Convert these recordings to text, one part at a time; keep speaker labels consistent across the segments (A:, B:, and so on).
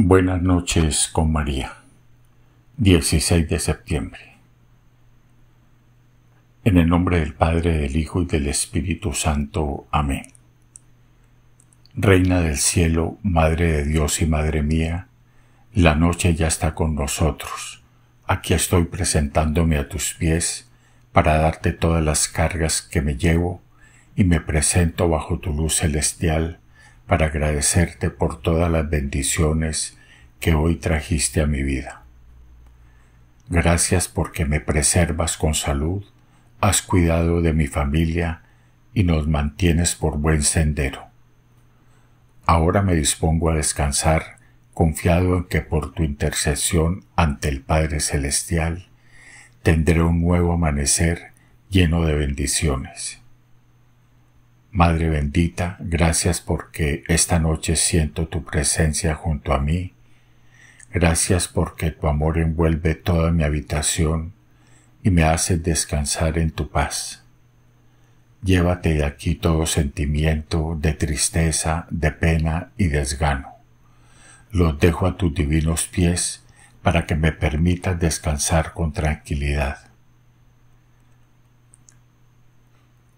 A: Buenas noches con María. 16 de septiembre. En el nombre del Padre, del Hijo y del Espíritu Santo. Amén. Reina del cielo, Madre de Dios y Madre mía, la noche ya está con nosotros. Aquí estoy presentándome a tus pies para darte todas las cargas que me llevo y me presento bajo tu luz celestial para agradecerte por todas las bendiciones que hoy trajiste a mi vida. Gracias porque me preservas con salud, has cuidado de mi familia y nos mantienes por buen sendero. Ahora me dispongo a descansar confiado en que por tu intercesión ante el Padre Celestial tendré un nuevo amanecer lleno de bendiciones. Madre bendita, gracias porque esta noche siento tu presencia junto a mí. Gracias porque tu amor envuelve toda mi habitación y me hace descansar en tu paz. Llévate de aquí todo sentimiento de tristeza, de pena y desgano. Los dejo a tus divinos pies para que me permitas descansar con tranquilidad.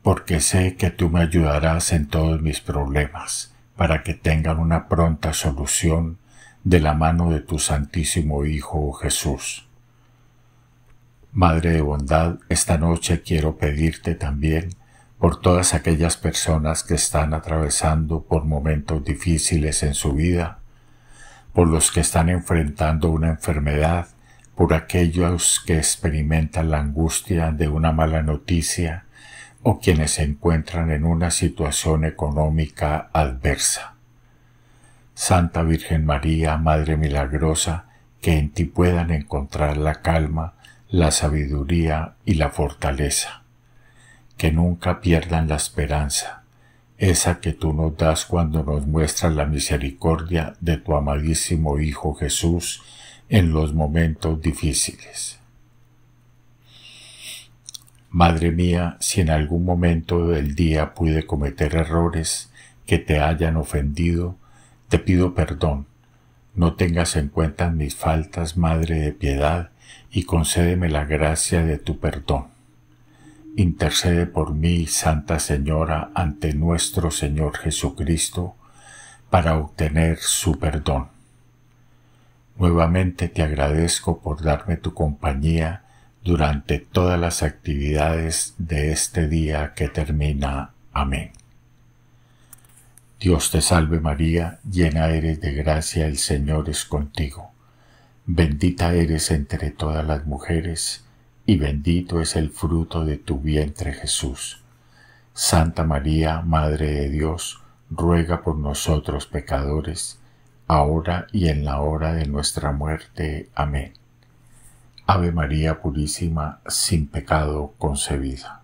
A: porque sé que tú me ayudarás en todos mis problemas, para que tengan una pronta solución de la mano de tu Santísimo Hijo Jesús. Madre de bondad, esta noche quiero pedirte también por todas aquellas personas que están atravesando por momentos difíciles en su vida, por los que están enfrentando una enfermedad, por aquellos que experimentan la angustia de una mala noticia, o quienes se encuentran en una situación económica adversa. Santa Virgen María, Madre Milagrosa, que en ti puedan encontrar la calma, la sabiduría y la fortaleza. Que nunca pierdan la esperanza, esa que tú nos das cuando nos muestras la misericordia de tu amadísimo Hijo Jesús en los momentos difíciles. Madre mía, si en algún momento del día pude cometer errores que te hayan ofendido, te pido perdón. No tengas en cuenta mis faltas, Madre de piedad, y concédeme la gracia de tu perdón. Intercede por mí, Santa Señora, ante nuestro Señor Jesucristo, para obtener su perdón. Nuevamente te agradezco por darme tu compañía durante todas las actividades de este día que termina. Amén. Dios te salve María, llena eres de gracia, el Señor es contigo. Bendita eres entre todas las mujeres, y bendito es el fruto de tu vientre Jesús. Santa María, Madre de Dios, ruega por nosotros pecadores, ahora y en la hora de nuestra muerte. Amén. Ave María Purísima, sin pecado concebida.